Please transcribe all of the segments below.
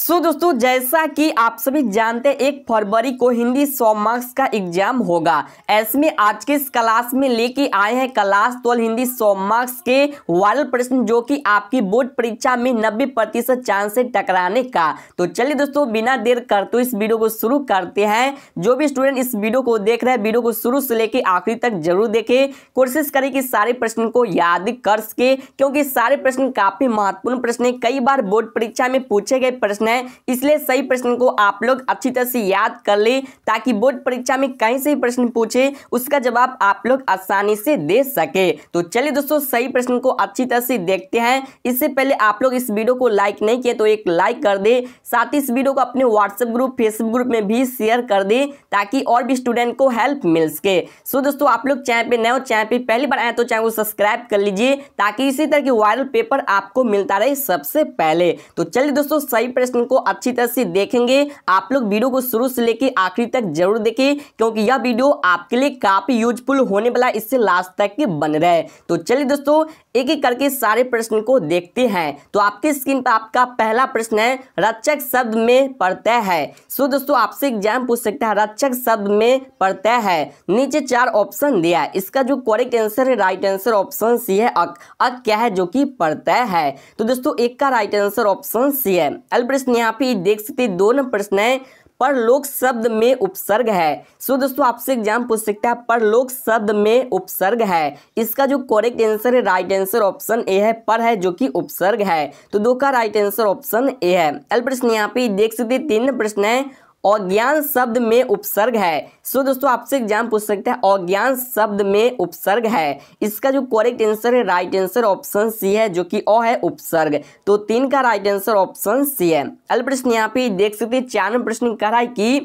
सो so, दोस्तों जैसा कि आप सभी जानते हैं एक फरवरी को हिंदी सौ मार्क्स का एग्जाम होगा ऐसे में आज के इस क्लास में लेके आए हैं क्लास ट्वेल्व हिंदी सौ मार्क्स के वायरल प्रश्न जो कि आपकी बोर्ड परीक्षा में नब्बे प्रतिशत चांस है टकराने का तो चलिए दोस्तों बिना देर करते तो इस वीडियो को शुरू करते हैं जो भी स्टूडेंट इस वीडियो को देख रहे हैं वीडियो को शुरू से लेकर आखिरी तक जरूर देखे कोशिश करें कि सारे प्रश्न को याद कर सके क्योंकि सारे प्रश्न काफी महत्वपूर्ण प्रश्न है कई बार बोर्ड परीक्षा में पूछे गए प्रश्न है इसलिए सही प्रश्न को आप लोग अच्छी तरह से याद कर ले ताकि बोर्ड परीक्षा में कहीं से प्रश्न पूछे उसका जवाब आप लोग आसानी से दे सके तो चलिए दोस्तों सही प्रश्न को अच्छी तरह से देखते हैं इससे पहले आप लोग इस वीडियो को लाइक नहीं किए तो एक लाइक कर दे साथ ही इस वीडियो को अपने व्हाट्सएप ग्रुप फेसबुक ग्रुप में भी शेयर कर दे ताकि और भी स्टूडेंट को हेल्प मिल सके सो दोस्तों आप लोग चैनल पे नए हो चैनल पे पहली बार आए तो चैनल को सब्सक्राइब कर लीजिए ताकि इसी तरह के वायरल पेपर आपको मिलता रहे सबसे पहले तो चलिए दोस्तों सही प्रश्न प्रश्न को अच्छी तरह से देखेंगे आप लोग वीडियो को शुरू से लेकर आखिरी तक जरूर देखें क्योंकि यह वीडियो आपके लिए काफ़ी यूजफुल होने वाला इससे लास्ट तक के बन रहा है तो चलिए दोस्तों एक एक करके सारे प्रश्न को देखते हैं तो आपके स्क्रीन पर आपका पहला प्रश्न है रक्षक शब्द में पड़ता है सो दोस्तों आपसे एग्जाम पूछ सकता है रक्षक शब्द में पड़ता है नीचे चार ऑप्शन दिया है इसका जो करेक्ट आंसर है राइट आंसर ऑप्शन सी है अक अक क्या है जो कि पड़ता है तो दोस्तों एक का राइट आंसर ऑप्शन सी है अल प्रश्न प्रश्न यहाँ पे देख सकते हैं दो नंबर प्रश्न है परलोक शब्द में उपसर्ग है सो दोस्तों आपसे एग्जाम पूछ सकता है परलोक शब्द में उपसर्ग है इसका जो करेक्ट आंसर है राइट आंसर ऑप्शन ए है पर है जो कि उपसर्ग है तो दो का राइट आंसर ऑप्शन ए है अल प्रश्न यहाँ पे देख सकते तीन प्रश्न है अज्ञान शब्द में उपसर्ग है सो दोस्तों आपसे एग्जाम पूछ सकते हैं अज्ञान शब्द में उपसर्ग है इसका जो करेक्ट आंसर है राइट आंसर ऑप्शन सी है जो कि अ है उपसर्ग तो तीन का राइट आंसर ऑप्शन सी है अल प्रश्न यहाँ पे देख सकते हैं चार प्रश्न कह रहा है कि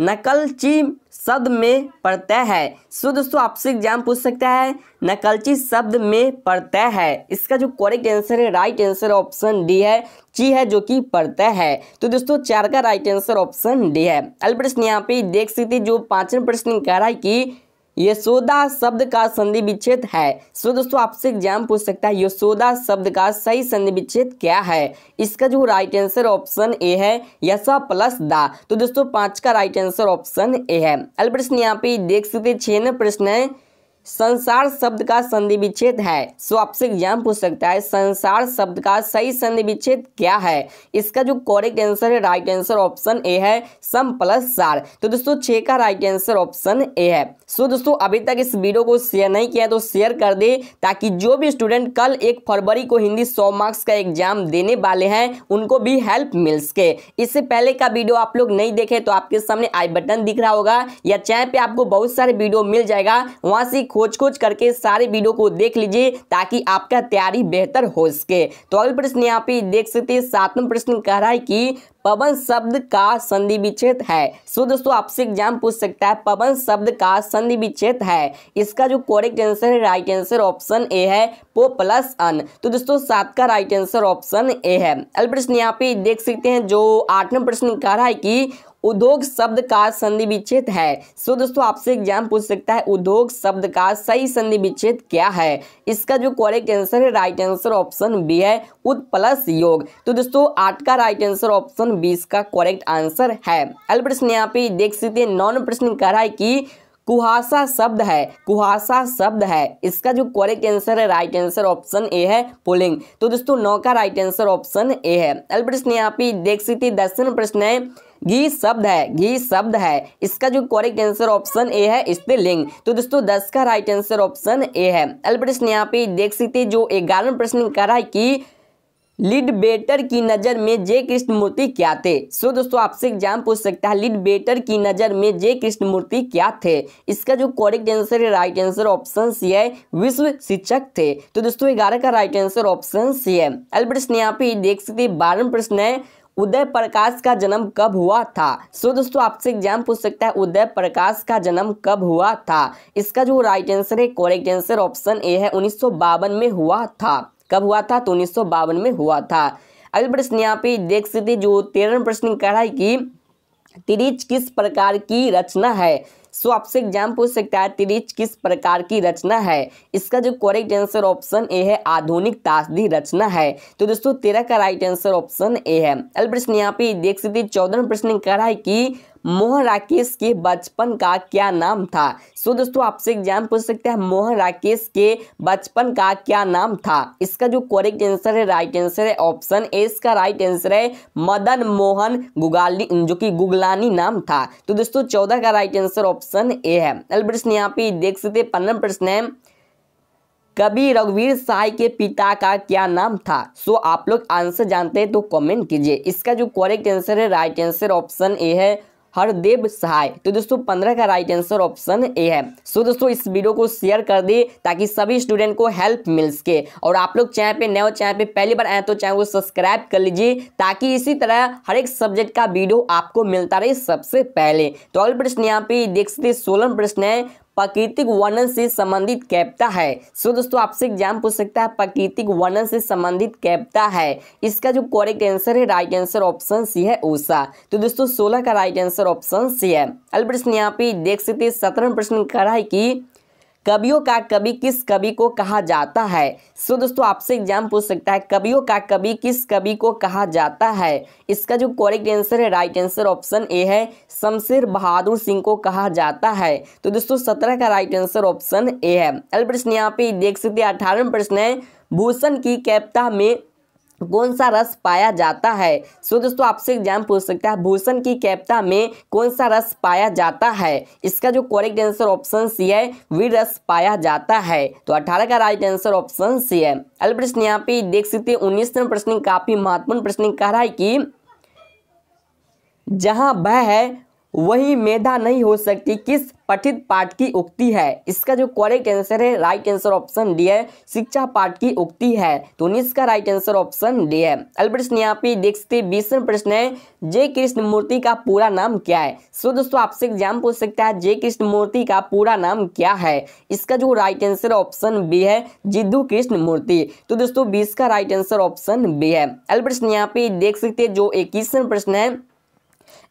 नकलची शब्द में पड़ता है सो दोस्तों आपसे एग्जाम पूछ सकता है नकलची शब्द में पड़ता है इसका जो करेक्ट आंसर है राइट आंसर ऑप्शन डी है ची है जो कि पड़ता है तो दोस्तों चार का राइट आंसर ऑप्शन डी है अल प्रश्न यहाँ पे देख सकते जो पांचवें प्रश्न कह रहा है कि यशोदा शब्द का संधि विच्छेद है सो दोस्तों आपसे एग्जाम पूछ सकता है यशोदा शब्द का सही संधि विच्छेद क्या है इसका जो राइट आंसर ऑप्शन ए है यशा प्लस दा तो दोस्तों पांच का राइट आंसर ऑप्शन ए है अल प्रश्न यहाँ पे देख सकते छह प्रश्न है संसार शब्द का संधि विच्छेद है सो आपसे एग्जाम पूछ सकता है संसार शब्द का सही संधि विच्छेद क्या है इसका जो करेक्ट आंसर है राइट आंसर ऑप्शन ए है सम प्लस सार तो दोस्तों छः का राइट आंसर ऑप्शन ए है सो दोस्तों अभी तक इस वीडियो को शेयर नहीं किया तो शेयर कर दे ताकि जो भी स्टूडेंट कल एक फरवरी को हिंदी सौ मार्क्स का एग्जाम देने वाले हैं उनको भी हेल्प मिल सके इससे पहले का वीडियो आप लोग नहीं देखे तो आपके सामने आई बटन दिख रहा होगा या चैनल पे आपको बहुत सारे वीडियो मिल जाएगा वहां से खोज खोज करके सारे वीडियो को देख लीजिए ताकि आपका तैयारी बेहतर हो सके तो अगले प्रश्न यहाँ पे देख सकते हैं प्रश्न कह रहा है कि पवन शब्द का संधि विच्छेद है सो दोस्तों आपसे एग्जाम पूछ सकता है पवन शब्द का संधि विच्छेद है इसका जो करेक्ट आंसर है राइट आंसर ऑप्शन ए है पो प्लस अन तो दोस्तों सात का राइट आंसर ऑप्शन ए है अल प्रश्न यहाँ पे देख सकते हैं जो आठवें प्रश्न कह रहा है कि उद्योग शब्द का संधि विच्छेद है सो दोस्तों आपसे एग्जाम पूछ सकता है उद्योग शब्द का सही संधि विच्छेद क्या है इसका जो करेक्ट आंसर है राइट आंसर ऑप्शन बी है उद प्लस योग तो दोस्तों आठ का राइट आंसर ऑप्शन बीस का करेक्ट आंसर है अल प्रश्न यहाँ पे देख सकते हैं नॉन प्रश्न कह रहा है कि कुहासा शब्द है कुहासा शब्द है इसका जो करेक्ट आंसर है राइट आंसर ऑप्शन ए है पुलिंग तो दोस्तों नौ का राइट आंसर ऑप्शन ए है अल प्रश्न यहाँ पे देख सकते दसवें प्रश्न है घी शब्द है घी शब्द है इसका जो करेक्ट आंसर ऑप्शन ए है स्त्रीलिंग तो दोस्तों दस का राइट आंसर ऑप्शन ए है अगला प्रश्न यहाँ पे देख सकते जो ग्यारहवें प्रश्न कह रहा है कि लीड बेटर की नज़र में जय कृष्णमूर्ति क्या थे सो so, दोस्तों आपसे एग्जाम पूछ सकता है लीड बेटर की नज़र में जय कृष्णमूर्ति क्या थे इसका जो करेक्ट आंसर है राइट आंसर ऑप्शन सी है विश्व शिक्षक थे तो दोस्तों ग्यारह का राइट आंसर ऑप्शन सी है अल ने यहाँ पे देख सकते बारहवें प्रश्न है उदय प्रकाश का जन्म कब हुआ था सो दोस्तों आपसे एग्जाम पूछ सकता है उदय प्रकाश का जन्म कब हुआ था इसका जो राइट आंसर है कॉरेक्ट आंसर ऑप्शन ए है उन्नीस में हुआ था कब हुआ था तो उन्नीस में हुआ था अगले प्रश्न यहाँ पे देख सकते जो तेरह प्रश्न कह रहा है कि तिरिच किस प्रकार की रचना है सो आपसे एग्जाम पूछ सकता है तिरिच किस प्रकार की रचना है इसका जो करेक्ट आंसर ऑप्शन ए है आधुनिक ताशदी रचना है तो दोस्तों तेरह का राइट आंसर ऑप्शन ए है अल प्रश्न यहाँ पे देख सकते चौदह प्रश्न कह रहा है कि मोहन राकेश के बचपन का क्या नाम था सो दोस्तों आपसे एग्जाम पूछ सकते हैं मोहन राकेश के बचपन का क्या नाम था इसका जो करेक्ट आंसर है राइट आंसर है ऑप्शन ए इसका राइट आंसर है मदन मोहन गुगाली जो कि गुगलानी नाम था तो दोस्तों चौदह का राइट आंसर ऑप्शन ए है अल प्रश्न यहाँ पे देख सकते पंद्रह प्रश्न है कवि रघुवीर साय के पिता का क्या नाम था सो आप लोग आंसर जानते हैं तो कमेंट कीजिए इसका जो करेक्ट आंसर है राइट आंसर ऑप्शन ए है हरदेव सहाय तो दोस्तों पंद्रह का राइट आंसर ऑप्शन ए है सो so, दोस्तों इस वीडियो को शेयर कर दे ताकि सभी स्टूडेंट को हेल्प मिल सके और आप लोग चैनल पे नए हो चैनल पे पहली बार आए तो चैनल को सब्सक्राइब कर लीजिए ताकि इसी तरह हर एक सब्जेक्ट का वीडियो आपको मिलता रहे सबसे पहले तो अगले प्रश्न यहाँ पे देख सकते सोलह प्रश्न है प्राकृतिक वर्णन से संबंधित कैप्ता है सो दोस्तों आपसे एग्जाम पूछ सकता है प्राकृतिक वर्णन से संबंधित कैप्ता है इसका जो करेक्ट आंसर है राइट आंसर ऑप्शन सी है ऊषा तो दोस्तों सोलह का राइट आंसर ऑप्शन सी है अगले प्रश्न यहाँ पे देख सकते हैं सत्रह प्रश्न कह रहा है कि कवियों का कवि किस कवि को कहा जाता है सो दोस्तों आपसे एग्जाम पूछ सकता है कवियों का कवि किस कवि को कहा जाता है इसका जो करेक्ट आंसर है राइट आंसर ऑप्शन ए है शमशेर बहादुर सिंह को कहा जाता है तो दोस्तों सत्रह का राइट आंसर ऑप्शन ए है अगला प्रश्न यहाँ पे देख सकते हैं अठारह प्रश्न है भूषण की कैप्ता में कौन सा रस पाया जाता है सो दोस्तों आपसे एग्जाम पूछ सकता है भूषण की कैप्ता में कौन सा रस पाया जाता है इसका जो करेक्ट आंसर ऑप्शन सी है वी रस पाया जाता है तो अठारह का राइट आंसर ऑप्शन सी है अल प्रश्न यहाँ पे देख सकते हैं उन्नीस प्रश्न काफी महत्वपूर्ण प्रश्न कह रहा है कि जहां वह है वही मेधा नहीं हो सकती किस पठित पाठ की उक्ति है इसका जो करेक्ट आंसर है राइट आंसर ऑप्शन डी है शिक्षा पाठ की उक्ति है तो इसका राइट आंसर ऑप्शन डी है अगला प्रश्न यहाँ पे देखते बीसवें प्रश्न है जय कृष्ण मूर्ति का पूरा नाम क्या है सो दोस्तों आपसे एग्जाम पूछ सकता है जय कृष्ण मूर्ति का पूरा नाम क्या है इसका जो राइट आंसर ऑप्शन बी है जिद्दू कृष्ण मूर्ति तो दोस्तों बीस का राइट आंसर ऑप्शन बी है अगला प्रश्न यहाँ पे देख सकते जो इक्कीसवें प्रश्न है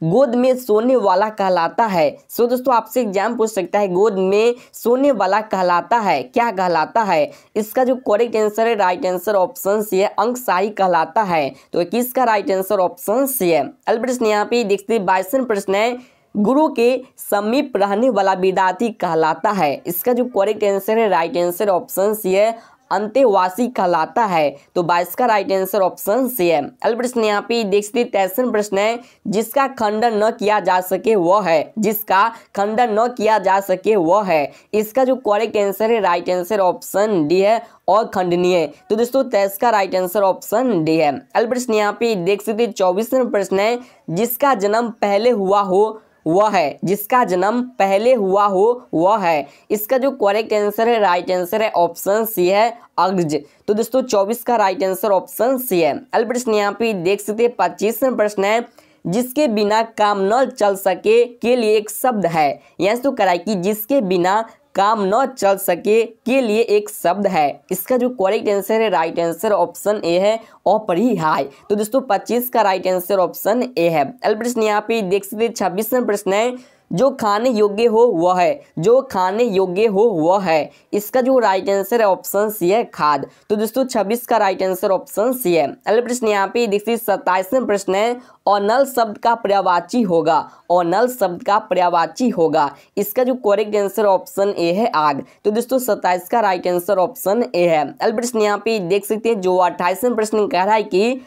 गोद में सोने वाला कहलाता है सो दोस्तों आपसे एग्जाम पूछ सकता है गोद में सोने वाला कहलाता है क्या कहलाता है इसका जो करेक्ट आंसर है राइट आंसर ऑप्शन सी है अंकशाही कहलाता है तो किसका राइट आंसर ऑप्शन सी है अल प्रश्न यहाँ पे देखते बाईसवें प्रश्न है गुरु के समीप रहने वाला विद्यार्थी कहलाता है इसका जो करेक्ट आंसर है राइट आंसर ऑप्शन सी है अंत्यवासी कहलाता है तो बाईस का राइट आंसर ऑप्शन सी है अगला प्रश्न यहाँ पे देख सकते ऐसा प्रश्न है जिसका खंडन न किया जा सके वह है जिसका खंडन न किया जा सके वह है इसका जो करेक्ट आंसर है राइट आंसर ऑप्शन डी है और खंडनीय तो दोस्तों तेईस का राइट आंसर ऑप्शन डी है अगला प्रश्न यहाँ पे देख सकते चौबीस प्रश्न है जिसका जन्म पहले हुआ हो वह है जिसका जन्म पहले हुआ हो वह है इसका जो करेक्ट आंसर है राइट आंसर है ऑप्शन सी है अग्ज तो दोस्तों चौबीस का राइट आंसर ऑप्शन सी है अल प्रश्न यहाँ पे देख सकते हैं पच्चीसवें प्रश्न है जिसके बिना काम न चल सके के लिए एक शब्द है यहाँ तो कराई कि जिसके बिना काम न चल सके के लिए एक शब्द है इसका जो करेक्ट आंसर है राइट आंसर ऑप्शन ए है अपरिहाय तो दोस्तों 25 का राइट आंसर ऑप्शन ए है अल प्रश्न यहाँ पे देख सकते छब्बीसवा प्रश्न है जो खाने योग्य हो वह है जो खाने योग्य हो वह है इसका जो राइट आंसर है ऑप्शन सी है खाद तो दोस्तों छब्बीस का राइट आंसर ऑप्शन सी है अगले प्रश्न यहाँ पे देखिए सत्ताईसवें प्रश्न है नल शब्द का पर्यावाची होगा नल शब्द का पर्यावाची होगा इसका जो करेक्ट आंसर ऑप्शन ए है आग तो दोस्तों सत्ताईस का राइट आंसर ऑप्शन ए है अगले प्रश्न यहाँ पे देख सकते हैं जो अट्ठाईसवें प्रश्न कह रहा है कि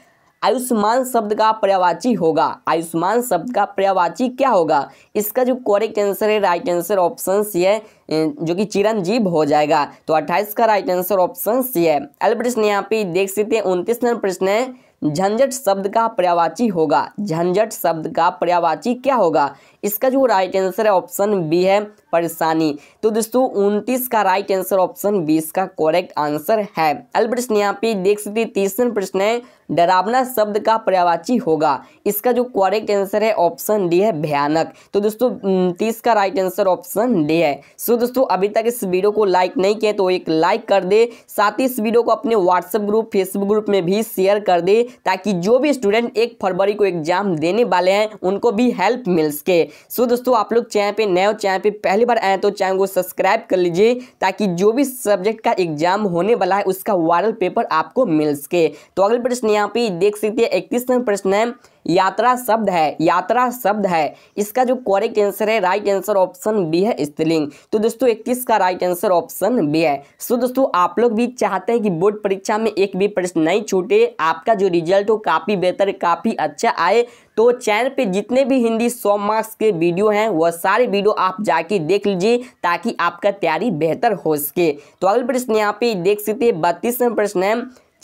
आयुष्मान शब्द का पर्यावाची होगा आयुष्मान शब्द का पर्यावाची क्या होगा इसका जो करेक्ट आंसर है राइट आंसर ऑप्शन सी है जो कि चिरंजीव हो जाएगा तो 28 का राइट आंसर ऑप्शन सी है अल प्रश्न यहाँ पे देख सकते हैं उनतीस नंबर प्रश्न है झंझट शब्द का पर्यावाची होगा झंझट शब्द का पर्यावाची क्या होगा इसका जो राइट आंसर है ऑप्शन बी है परेशानी तो दोस्तों उनतीस का राइट आंसर ऑप्शन बी इसका करेक्ट आंसर है अल प्रश्न यहाँ पे देख सकते तीसरा प्रश्न है डरावना शब्द का पर्यावाची होगा इसका जो करेक्ट आंसर है ऑप्शन डी है भयानक तो दोस्तों तीस का राइट आंसर ऑप्शन डी है सो दोस्तों अभी तक इस वीडियो को लाइक नहीं किया तो एक लाइक कर दे साथ ही इस वीडियो को अपने व्हाट्सएप ग्रुप फेसबुक ग्रुप में भी शेयर कर दे ताकि जो भी स्टूडेंट एक फरवरी को एग्जाम देने वाले हैं उनको भी हेल्प मिल सके सो दोस्तों आप लोग चैनल पे नए हो चैनल पे पहली बार आए तो चैनल को सब्सक्राइब कर लीजिए ताकि जो भी सब्जेक्ट का एग्जाम होने वाला है उसका वायरल पेपर आपको मिल सके तो अगले प्रश्न यहाँ पे देख सकते हैं इकतीस नंबर प्रश्न है यात्रा शब्द है यात्रा शब्द है इसका जो करेक्ट आंसर है राइट आंसर ऑप्शन बी है स्त्रीलिंग तो दोस्तों इक्कीस का राइट आंसर ऑप्शन बी है सो दोस्तों आप लोग भी चाहते हैं कि बोर्ड परीक्षा में एक भी प्रश्न नहीं छूटे आपका जो रिजल्ट हो काफ़ी बेहतर काफ़ी अच्छा आए तो चैनल पे जितने भी हिंदी सौ मार्क्स के वीडियो हैं वह सारे वीडियो आप जाके देख लीजिए ताकि आपका तैयारी बेहतर हो सके तो अगले प्रश्न यहाँ पे देख सकते हैं बत्तीसवें प्रश्न है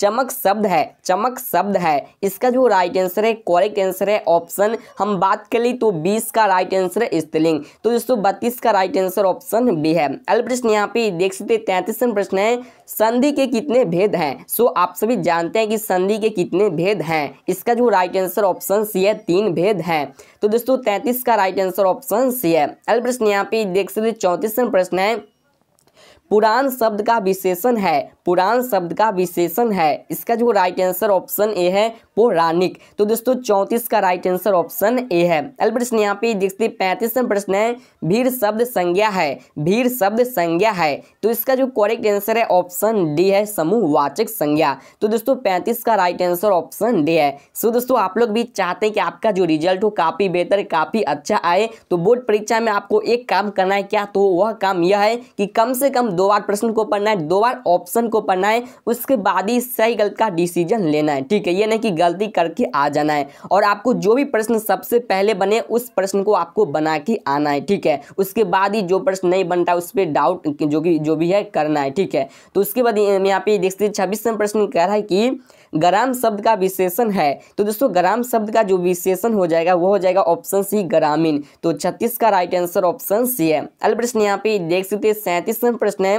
चमक शब्द है चमक शब्द है इसका जो राइट आंसर है करेक्ट आंसर है ऑप्शन हम बात कर ली तो बीस का राइट आंसर है स्त्रीलिंग तो दोस्तों बत्तीस का राइट आंसर ऑप्शन बी है अल प्रश्न यहाँ पे देख सकते तैंतीस प्रश्न है संधि के कितने भेद हैं सो आप सभी जानते हैं कि संधि के कितने भेद हैं इसका जो राइट आंसर ऑप्शन सी है तीन भेद है तो दोस्तों तैंतीस का राइट आंसर ऑप्शन सी है अल प्रश्न यहाँ पे देख सकते चौंतीस प्रश्न है पुराण शब्द का विशेषण है पुराण शब्द का विशेषण है इसका जो राइट आंसर ऑप्शन ए है पौराणिक तो दोस्तों चौंतीस का राइट आंसर ऑप्शन ए है अल प्रश्न यहाँ पे देखते पैंतीस प्रश्न है भीड़ शब्द संज्ञा है भीड़ शब्द संज्ञा है तो इसका जो करेक्ट आंसर है ऑप्शन डी है समूहवाचक संज्ञा तो दोस्तों पैंतीस का राइट आंसर ऑप्शन डी है सो दोस्तों आप लोग भी चाहते हैं कि आपका जो रिजल्ट हो काफ़ी बेहतर काफ़ी अच्छा आए तो बोर्ड परीक्षा में आपको एक काम करना है क्या तो वह काम यह है कि कम से कम दो बार प्रश्न को पढ़ना है दो बार ऑप्शन को पढ़ना है उसके बाद ही सही गलत का डिसीजन लेना है ठीक है ये नहीं कि गलती करके आ जाना है और आपको जो भी प्रश्न सबसे पहले बने उस प्रश्न को आपको बना के आना है ठीक है उसके बाद ही जो प्रश्न नहीं बनता उस पर डाउट जो कि जो भी है करना है ठीक है तो उसके बाद यहाँ पे देखते छब्बीसवें प्रश्न कह रहा है कि ग्राम शब्द का विशेषण है तो दोस्तों ग्राम शब्द का जो विशेषण हो जाएगा वो हो जाएगा ऑप्शन सी ग्रामीण तो छत्तीस का राइट आंसर ऑप्शन सी है अगले प्रश्न यहाँ पे देख सकते हैं सैंतीसवा प्रश्न है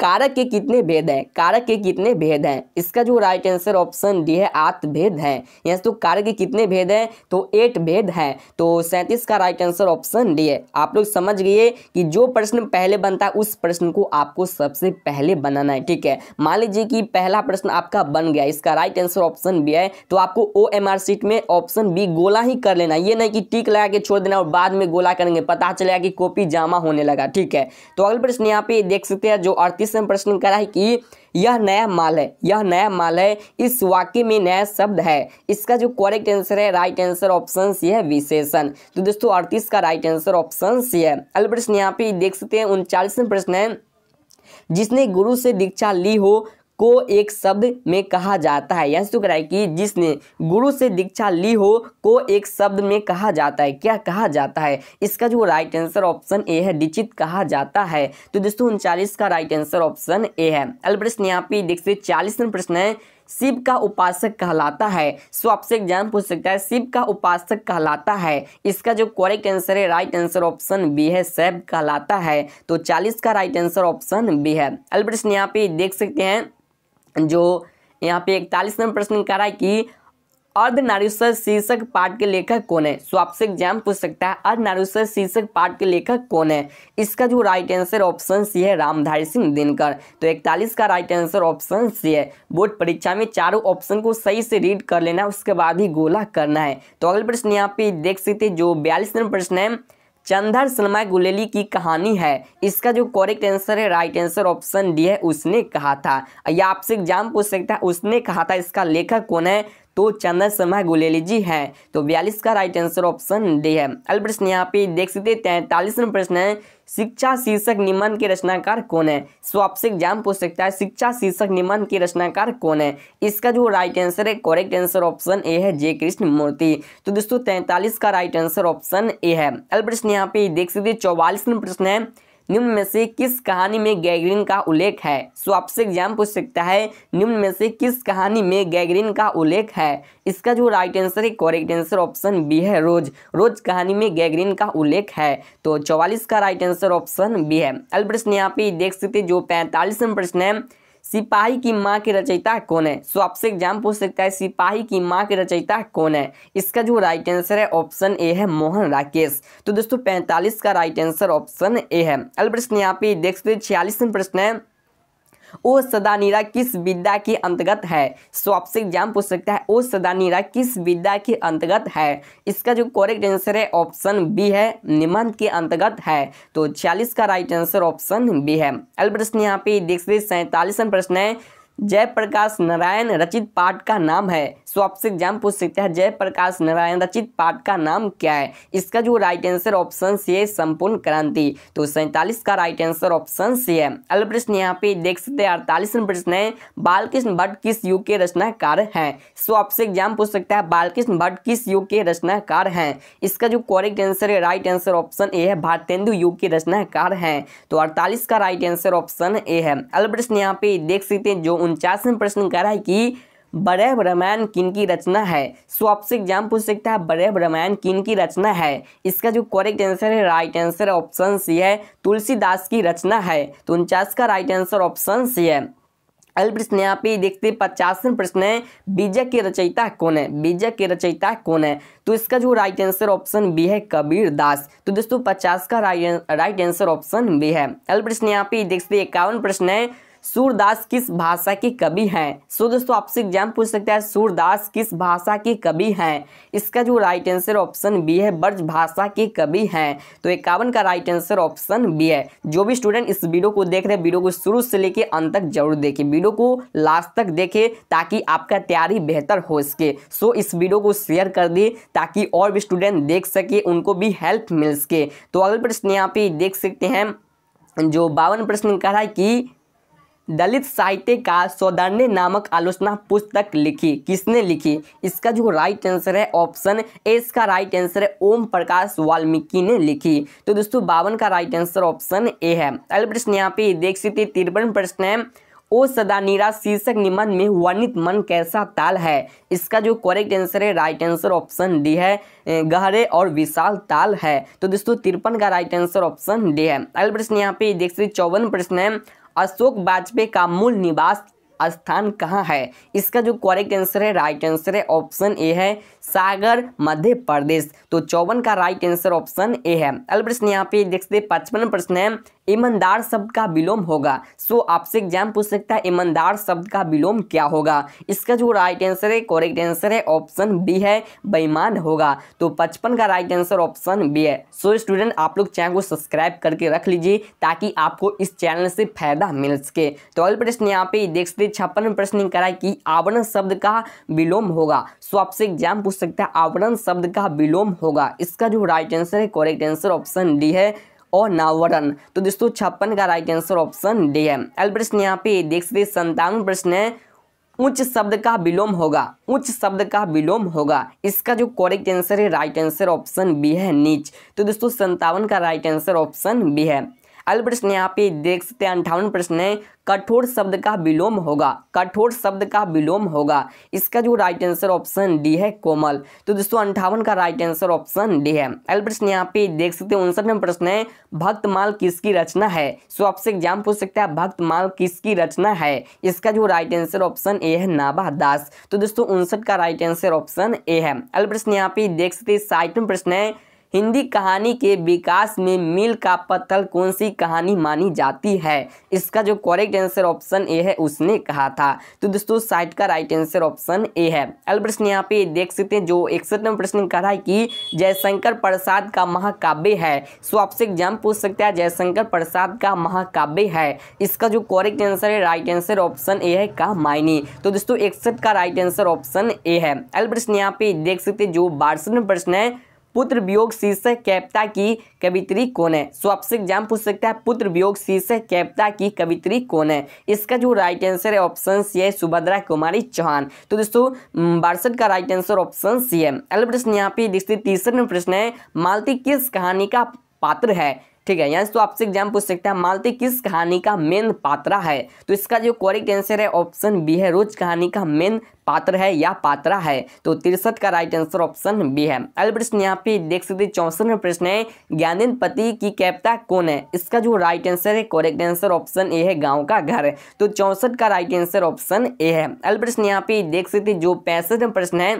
कारक के कितने भेद हैं कारक के कितने भेद हैं इसका जो राइट आंसर ऑप्शन डी है आठ भेद है यहाँ तो कारक के कितने भेद हैं तो एट भेद है तो सैंतीस का राइट आंसर ऑप्शन डी है आप लोग समझ गए कि जो प्रश्न पहले बनता है उस प्रश्न को आपको सबसे पहले बनाना है ठीक है मान लीजिए कि पहला प्रश्न आपका बन गया इसका राइट आंसर ऑप्शन बी है तो आपको ओ एम आर सीट में ऑप्शन बी गोला ही कर लेना ये नहीं कि टिक लगा के छोड़ देना और बाद में गोला करेंगे पता चलेगा कि कॉपी जमा होने लगा ठीक है तो अगला प्रश्न यहाँ पे देख सकते हैं जो अड़तीस किस प्रश्न रहा है कि यह नया माल है यह नया माल है इस वाक्य में नया शब्द है इसका जो करेक्ट आंसर है राइट आंसर ऑप्शन सी है विशेषण तो दोस्तों अड़तीस का राइट आंसर ऑप्शन सी है अगला प्रश्न यहाँ पे देख सकते हैं उनचालीसवें प्रश्न है जिसने गुरु से दीक्षा ली हो को एक शब्द में कहा जाता है यह सूख रहा है कि जिसने गुरु से दीक्षा ली हो को एक शब्द में कहा जाता है क्या कहा जाता है इसका जो राइट आंसर ऑप्शन ए है दीक्षित कहा जाता है तो दोस्तों उनचालीस का राइट आंसर ऑप्शन ए है अल प्रश्न यहाँ पे देखते चालीस नंबर प्रश्न है शिव का उपासक कहलाता है सो आपसे एग्जाम पूछ सकता है शिव का उपासक कहलाता है इसका जो करेक्ट आंसर है राइट आंसर ऑप्शन बी है शैव कहलाता है तो चालीस का राइट आंसर ऑप्शन बी है अल प्रश्न यहाँ पे देख सकते हैं जो यहाँ पे इकतालीस नंबर प्रश्न कह रहा है कि अर्धनारीश्वर शीर्षक पाठ के लेखक कौन है सो आपसे एग्जाम पूछ सकता है अर्धनारीश्वर शीर्षक पाठ के लेखक कौन है इसका जो राइट आंसर ऑप्शन सी है रामधारी सिंह दिनकर तो इकतालीस का राइट आंसर ऑप्शन सी है बोर्ड परीक्षा में चारों ऑप्शन को सही से रीड कर लेना उसके बाद ही गोला करना है तो अगले प्रश्न यहाँ पे देख सकते जो बयालीस नंबर प्रश्न है चंदर शर्मा गुलेली की कहानी है इसका जो करेक्ट आंसर है राइट आंसर ऑप्शन डी है उसने कहा था या आपसे एग्जाम पूछ सकता है उसने कहा था इसका लेखक कौन है तो चंदन शर्मा गुलेली जी हैं तो बयालीस का राइट आंसर ऑप्शन डी है अल प्रश्न यहाँ पे देख सकते हैं तैंतालीस प्रश्न है शिक्षा शीर्षक निम्न के रचनाकार कौन है सो आपसे एग्जाम पूछ सकता है शिक्षा शीर्षक निम्न के रचनाकार कौन है इसका जो राइट आंसर है करेक्ट आंसर ऑप्शन ए है जय कृष्ण मूर्ति तो दोस्तों तैंतालीस का राइट आंसर ऑप्शन ए है अल प्रश्न यहाँ पे देख सकते चौवालीस प्रश्न है निम्न में से किस कहानी में गैगरिन का उल्लेख है सो आपसे एग्जाम पूछ सकता है निम्न में से किस कहानी में गैगरिन का उल्लेख है इसका जो राइट आंसर है करेक्ट आंसर ऑप्शन बी है रोज रोज कहानी में गैगरिन का उल्लेख है तो चौवालीस का राइट आंसर ऑप्शन बी है अल प्रश्न यहाँ पे देख सकते जो पैंतालीसवा प्रश्न है सिपाही की माँ के रचयिता कौन है सो आपसे एग्जाम पूछ सकता है सिपाही की माँ के रचयिता कौन है इसका जो राइट आंसर है ऑप्शन ए है मोहन राकेश तो दोस्तों पैंतालीस का राइट आंसर ऑप्शन ए है अगले प्रश्न यहाँ पे देख सकते छियालीस प्रश्न है ओ सदानीरा किस विद्या के अंतर्गत है सो आपसे एग्जाम पूछ सकता है ओ सदानीरा किस विद्या के अंतर्गत है इसका जो करेक्ट आंसर है ऑप्शन बी है निमंत के अंतर्गत है तो छियालीस का राइट आंसर ऑप्शन बी है अल प्रश्न यहाँ पे देख सकते सैंतालीस प्रश्न है जयप्रकाश नारायण रचित पाठ का नाम है सो आपसे एग्जाम पूछ सकते हैं जयप्रकाश नारायण रचित पाठ का नाम क्या है इसका जो राइट आंसर ऑप्शन सी है संपूर्ण क्रांति तो सैंतालीस का राइट आंसर ऑप्शन सी है अल प्रश्न यहाँ पे देख सकते हैं अड़तालीस प्रश्न है बालकृष्ण भट्ट किस युग के रचनाकार हैं सो आपसे एग्जाम पूछ सकता है बालकृष्ण भट्ट किस युग के रचनाकार हैं इसका जो कॉरेक्ट आंसर है राइट आंसर ऑप्शन ए है भारतेंदु युग के रचनाकार हैं तो अड़तालीस का राइट आंसर ऑप्शन ए है अल प्रश्न यहाँ पे देख सकते हैं जो उनचासवें प्रश्न कह रहा है कि बड़े रामायण किन की रचना है सो आपसे एग्जाम पूछ सकता है बड़े रामायण किन की रचना है इसका जो करेक्ट आंसर है राइट आंसर ऑप्शन सी है तुलसीदास की रचना है तो उनचास का राइट आंसर ऑप्शन सी है अगले प्रश्न यहाँ पे देखते हैं पचासवें प्रश्न है बीजक के रचयिता कौन है बीजक के रचयिता कौन है तो इसका जो राइट आंसर ऑप्शन बी है कबीर दास तो दोस्तों पचास का राइट आंसर ऑप्शन बी है अगले प्रश्न यहाँ पे देखते इक्यावन प्रश्न है सूरदास किस भाषा के कवि हैं सो दोस्तों आपसे एग्जाम पूछ सकते हैं सूरदास किस भाषा के कवि हैं इसका जो राइट आंसर ऑप्शन बी है ब्रज भाषा के कवि हैं तो इक्यावन का राइट आंसर ऑप्शन बी है जो भी स्टूडेंट इस वीडियो को देख रहे हैं वीडियो को शुरू से लेकर अंत तक जरूर देखें वीडियो को लास्ट तक देखे ताकि आपका तैयारी बेहतर हो सके सो इस वीडियो को शेयर कर दें ताकि और भी स्टूडेंट देख सके उनको भी हेल्प मिल सके तो अगला प्रश्न यहाँ पे देख सकते हैं जो बावन प्रश्न कह रहा है कि दलित साहित्य का सौदान्य नामक आलोचना पुस्तक लिखी किसने लिखी इसका जो राइट आंसर है ऑप्शन ए इसका राइट आंसर है ओम प्रकाश वाल्मीकि ने लिखी तो दोस्तों बावन का राइट आंसर ऑप्शन ए है अगले प्रश्न यहाँ पे देख सकते तिरपन प्रश्न है ओ सदा नीरा शीर्षक निबंध में वर्णित मन कैसा ताल है इसका जो करेक्ट आंसर है राइट आंसर ऑप्शन डी है गहरे और विशाल ताल है तो दोस्तों तिरपन का राइट आंसर ऑप्शन डी है अगला प्रश्न यहाँ पे देख सकते चौवन प्रश्न है अशोक वाजपेयी का मूल निवास स्थान कहाँ है इसका जो करेक्ट आंसर है राइट आंसर है ऑप्शन ए है सागर मध्य प्रदेश तो चौवन का राइट आंसर ऑप्शन ए है अगला प्रश्न यहाँ पे देख सकते पचपन प्रश्न है ईमानदार शब्द का विलोम होगा सो आपसे एग्जाम पूछ सकता है ईमानदार शब्द का विलोम क्या होगा इसका जो राइट आंसर है कॉरेक्ट आंसर है ऑप्शन बी है बेईमान होगा तो पचपन का राइट आंसर ऑप्शन बी है सो स्टूडेंट आप लोग चैनल को सब्सक्राइब करके रख लीजिए ताकि आपको इस चैनल से फायदा मिल सके तो अगले प्रश्न यहाँ पे देख सकते छप्पन प्रश्न करा कि आवरण शब्द का विलोम होगा सो आपसे एग्जाम पूछ सकता है आवरण शब्द का विलोम होगा इसका जो राइट आंसर है कॉरेक्ट आंसर ऑप्शन डी है और नावरण तो दोस्तों छप्पन का राइट आंसर ऑप्शन डी है अल प्रश्न यहाँ पे देख सकते संतावन प्रश्न है उच्च शब्द का विलोम होगा उच्च शब्द का विलोम होगा इसका जो कॉरेक्ट आंसर है राइट आंसर ऑप्शन बी है नीच तो दोस्तों संतावन का राइट आंसर ऑप्शन बी है अगले प्रश्न यहाँ पे देख सकते हैं अंठावन प्रश्न है कठोर शब्द का विलोम होगा कठोर शब्द का विलोम होगा इसका जो राइट आंसर ऑप्शन डी है कोमल तो दोस्तों अंठावन का राइट आंसर ऑप्शन डी है अल्प्रश्न प्रश्न यहाँ पे देख सकते हैं उनसठ में प्रश्न है भक्तमाल किसकी रचना है सो आपसे एग्जाम पूछ सकते हैं भक्तमाल किसकी रचना है इसका जो राइट आंसर ऑप्शन ए है नाभा दास तो दोस्तों उनसठ का राइट आंसर ऑप्शन ए है अल्प्रश्न प्रश्न यहाँ पे देख सकते हैं साठवें प्रश्न है हिंदी कहानी के विकास में मील का पत्थर कौन सी कहानी मानी जाती है इसका जो करेक्ट आंसर ऑप्शन ए है उसने कहा था तो दोस्तों साइट का राइट आंसर ऑप्शन ए है अगला प्रश्न यहाँ पे देख सकते हैं जो इकसठ नंबर प्रश्न कह रहा है कि जयशंकर प्रसाद का महाकाव्य है सो आपसे एग्जाम पूछ सकते हैं जयशंकर प्रसाद का महाकाव्य है इसका जो करेक्ट आंसर है राइट आंसर ऑप्शन ए है का मायने तो दोस्तों इकसठ का राइट आंसर ऑप्शन ए है अगला प्रश्न यहाँ पे देख सकते जो बासठ प्रश्न है पुत्र वियोग शीर्षक कैप्ता की कवित्री कौन है सो आपसे एग्जाम पूछ सकता है पुत्र वियोग शीर्षक कैप्ता की कवित्री कौन है इसका जो राइट आंसर है ऑप्शन सी है सुभद्रा कुमारी चौहान तो दोस्तों बासठ का राइट आंसर ऑप्शन सी है अगला प्रश्न यहाँ पे देखते तीसरे प्रश्न है मालती किस कहानी का पात्र है ठीक है यहाँ से तो आपसे एग्जाम पूछ सकते हैं मालती किस कहानी का मेन पात्र है तो इसका जो कॉरिक आंसर है ऑप्शन बी है रोज कहानी का मेन पात्र है या पात्रा है तो तिरसठ का राइट आंसर ऑप्शन बी है अगले प्रश्न यहाँ पे देख सकते चौसठ प्रश्न है ज्ञानेन पति की कैप्टा कौन है इसका जो राइट आंसर है कॉरेक्ट आंसर ऑप्शन ए है गांव का घर तो चौसठ का राइट आंसर ऑप्शन ए है अगले प्रश्न यहाँ पे देख सकते जो पैंसठ प्रश्न है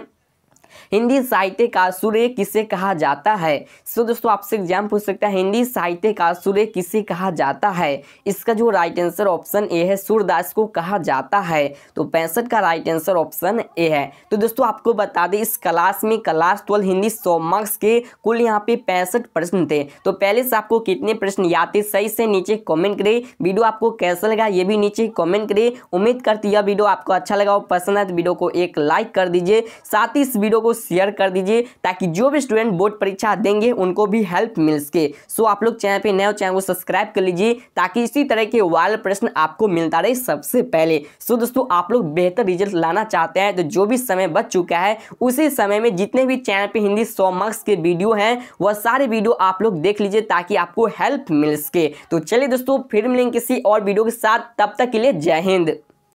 हिंदी साहित्य का सूर्य किसे कहा जाता है सो दोस्तों आपसे एग्जाम पूछ सकता है हिंदी साहित्य का सूर्य किसे कहा जाता है इसका जो राइट आंसर ऑप्शन ए है सूर्यदास को कहा जाता है तो पैंसठ का राइट आंसर ऑप्शन ए है तो दोस्तों आपको बता दें इस क्लास में क्लास ट्वेल्व हिंदी सौ मार्क्स के कुल यहाँ पे पैंसठ प्रश्न थे तो पहले से आपको कितने प्रश्न याद थे सही से नीचे कॉमेंट करे वीडियो आपको कैसा लगा ये भी नीचे कॉमेंट करे उम्मीद करती है वीडियो आपको अच्छा लगा और पसंद है तो वीडियो को एक लाइक कर दीजिए साथ ही इस वीडियो को शेयर कर दीजिए ताकि जो भी स्टूडेंट बोर्ड परीक्षा देंगे उनको भी हेल्प मिल सके सो आप लोग चैनल पर नए हो चैनल को सब्सक्राइब कर लीजिए ताकि इसी तरह के वायरल प्रश्न आपको मिलता रहे सबसे पहले सो दोस्तों आप लोग बेहतर रिजल्ट लाना चाहते हैं तो जो भी समय बच चुका है उसी समय में जितने भी चैनल पर हिंदी सौ मार्क्स के वीडियो हैं वह सारे वीडियो आप लोग देख लीजिए ताकि आपको हेल्प मिल सके तो चलिए दोस्तों फिर मिलेंगे किसी और वीडियो के साथ तब तक के लिए जय हिंद